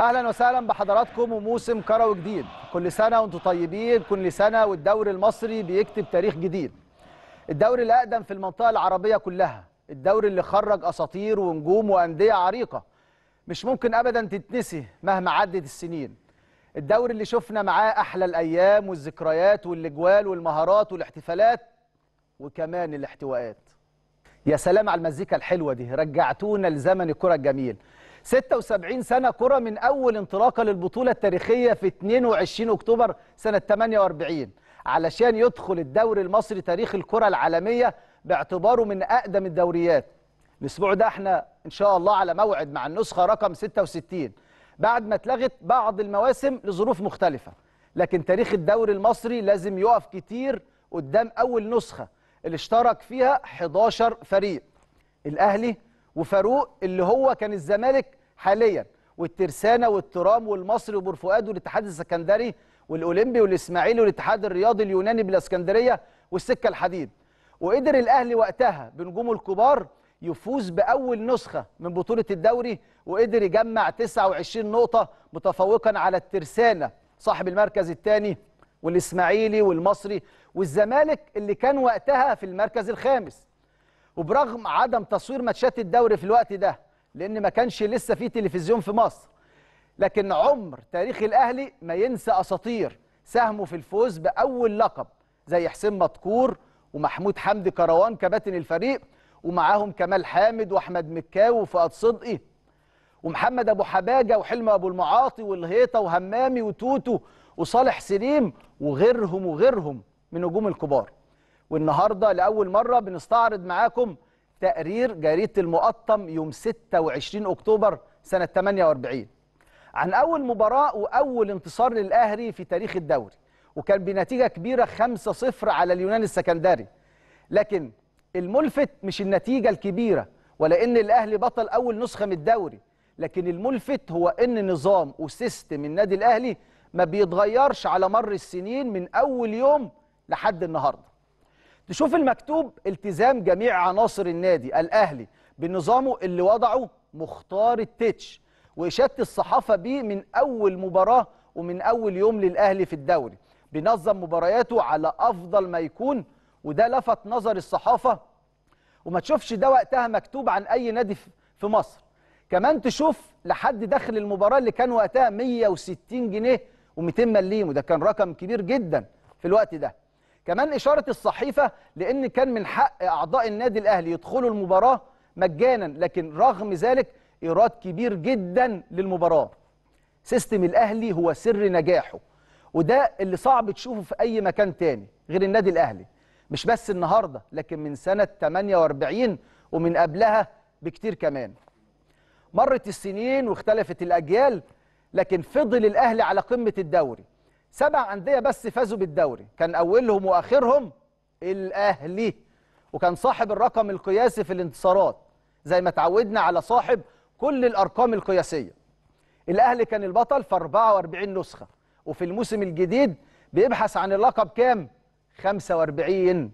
اهلا وسهلا بحضراتكم وموسم كروي جديد كل سنه وانتم طيبين كل سنه والدوري المصري بيكتب تاريخ جديد الدوري الاقدم في المنطقه العربيه كلها الدوري اللي خرج اساطير ونجوم وانديه عريقه مش ممكن ابدا تتنسي مهما عدت السنين الدوري اللي شفنا معاه احلى الايام والذكريات والاجوال والمهارات والاحتفالات وكمان الاحتواءات يا سلام على المزيكا الحلوه دي رجعتونا لزمن الكره الجميل 76 سنة كرة من أول انطلاقة للبطولة التاريخية في 22 أكتوبر سنة 48 علشان يدخل الدوري المصري تاريخ الكرة العالمية باعتباره من أقدم الدوريات الأسبوع ده احنا إن شاء الله على موعد مع النسخة رقم 66 بعد ما اتلغت بعض المواسم لظروف مختلفة لكن تاريخ الدوري المصري لازم يقف كتير قدام أول نسخة اللي اشترك فيها 11 فريق الأهلي وفاروق اللي هو كان الزمالك حاليا والترسانه والترام والمصري وبرفؤاد والاتحاد السكندري والاولمبي والاسماعيلي والاتحاد الرياضي اليوناني بالاسكندريه والسكه الحديد وقدر الاهلي وقتها بنجومه الكبار يفوز باول نسخه من بطوله الدوري وقدر يجمع 29 نقطه متفوقا على الترسانه صاحب المركز الثاني والاسماعيلي والمصري والزمالك اللي كان وقتها في المركز الخامس وبرغم عدم تصوير ماتشات الدوري في الوقت ده لان ما كانش لسه في تلفزيون في مصر لكن عمر تاريخ الاهلي ما ينسى اساطير ساهموا في الفوز باول لقب زي حسين مدكور ومحمود حمدي كروان كباتن الفريق ومعاهم كمال حامد واحمد مكاوي وفؤاد صدقي ومحمد ابو حباجه وحلمي ابو المعاطي والهيطه وهمامي وتوتو وصالح سليم وغيرهم وغيرهم من نجوم الكبار والنهارده لاول مره بنستعرض معاكم تقرير جريده المقطم يوم 26 اكتوبر سنه 48 عن اول مباراه واول انتصار للاهلي في تاريخ الدوري وكان بنتيجه كبيره 5-0 على اليونان السكندري لكن الملفت مش النتيجه الكبيره ولا ان الاهلي بطل اول نسخه من الدوري لكن الملفت هو ان نظام وسيستم النادي الاهلي ما بيتغيرش على مر السنين من اول يوم لحد النهارده تشوف المكتوب التزام جميع عناصر النادي الاهلي بنظامه اللي وضعه مختار التتش واشاده الصحافه بيه من اول مباراه ومن اول يوم للاهلي في الدوري بينظم مبارياته على افضل ما يكون وده لفت نظر الصحافه وما تشوفش ده وقتها مكتوب عن اي نادي في مصر كمان تشوف لحد دخل المباراه اللي كان وقتها 160 جنيه و200 مليم وده كان رقم كبير جدا في الوقت ده كمان إشارة الصحيفة لأن كان من حق أعضاء النادي الأهلي يدخلوا المباراة مجانا لكن رغم ذلك إيراد كبير جدا للمباراة سيستم الأهلي هو سر نجاحه وده اللي صعب تشوفه في أي مكان تاني غير النادي الأهلي مش بس النهاردة لكن من سنة 48 ومن قبلها بكتير كمان مرت السنين واختلفت الأجيال لكن فضل الأهلي على قمة الدوري سبع أندية بس فازوا بالدوري كان أولهم وآخرهم الأهلي وكان صاحب الرقم القياسي في الانتصارات زي ما تعودنا على صاحب كل الأرقام القياسية الأهلي كان البطل في 44 نسخة وفي الموسم الجديد بيبحث عن اللقب كام 45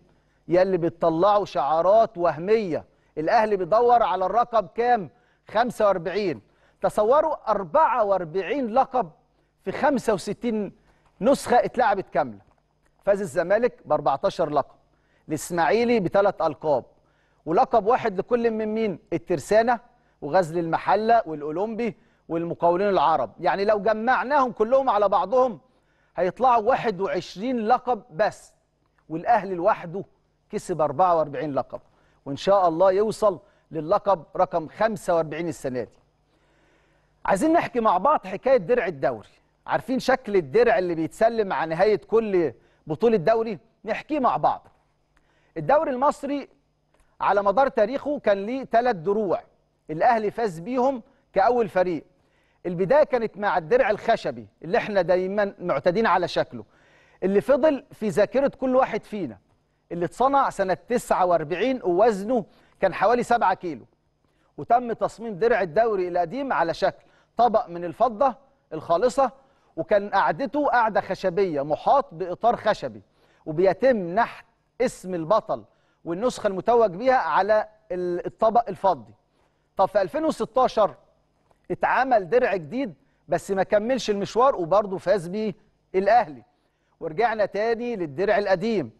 يلي بتطلعوا شعارات وهمية الأهلي بيدور على الرقم كام 45 تصوروا 44 لقب في 65 نسخه اتلعبت كامله فاز الزمالك ب 14 لقب الاسماعيلي بثلاث القاب ولقب واحد لكل من مين الترسانه وغزل المحله والاولمبي والمقاولين العرب يعني لو جمعناهم كلهم على بعضهم هيطلعوا 21 لقب بس والاهلي لوحده كسب 44 لقب وان شاء الله يوصل للقب رقم 45 السنه دي عايزين نحكي مع بعض حكايه درع الدوري عارفين شكل الدرع اللي بيتسلم مع نهاية كل بطولة دوري نحكيه مع بعض الدوري المصري على مدار تاريخه كان ليه ثلاث دروع الأهلي فاز بيهم كأول فريق البداية كانت مع الدرع الخشبي اللي احنا دايما معتادين على شكله اللي فضل في ذاكرة كل واحد فينا اللي اتصنع سنة 49 ووزنه كان حوالي 7 كيلو وتم تصميم درع الدوري القديم على شكل طبق من الفضة الخالصة وكان قعدته قعده خشبيه محاط باطار خشبي وبيتم نحت اسم البطل والنسخه المتوج بيها على الطبق الفضي طب في 2016 اتعمل درع جديد بس ما كملش المشوار وبرضه فاز بيه الاهلي ورجعنا تاني للدرع القديم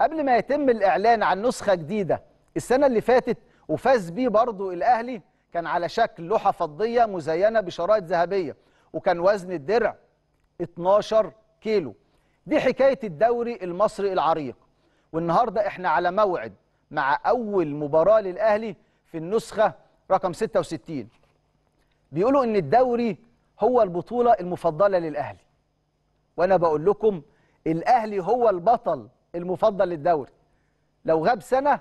قبل ما يتم الاعلان عن نسخه جديده السنه اللي فاتت وفاز بيه برضه الاهلي كان على شكل لوحه فضيه مزينه بشرائط ذهبيه وكان وزن الدرع 12 كيلو دي حكاية الدوري المصري العريق والنهاردة احنا على موعد مع أول مباراة للأهلي في النسخة رقم 66 بيقولوا إن الدوري هو البطولة المفضلة للأهلي وأنا بقول لكم الأهلي هو البطل المفضل للدوري لو غاب سنة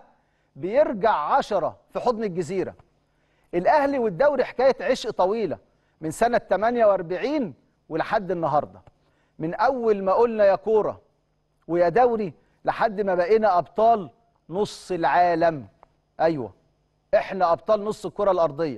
بيرجع عشرة في حضن الجزيرة الأهلي والدوري حكاية عشق طويلة من سنة 48 ولحد النهارده من اول ما قلنا يا كوره ويا دوري لحد ما بقينا ابطال نص العالم ايوه احنا ابطال نص الكره الارضيه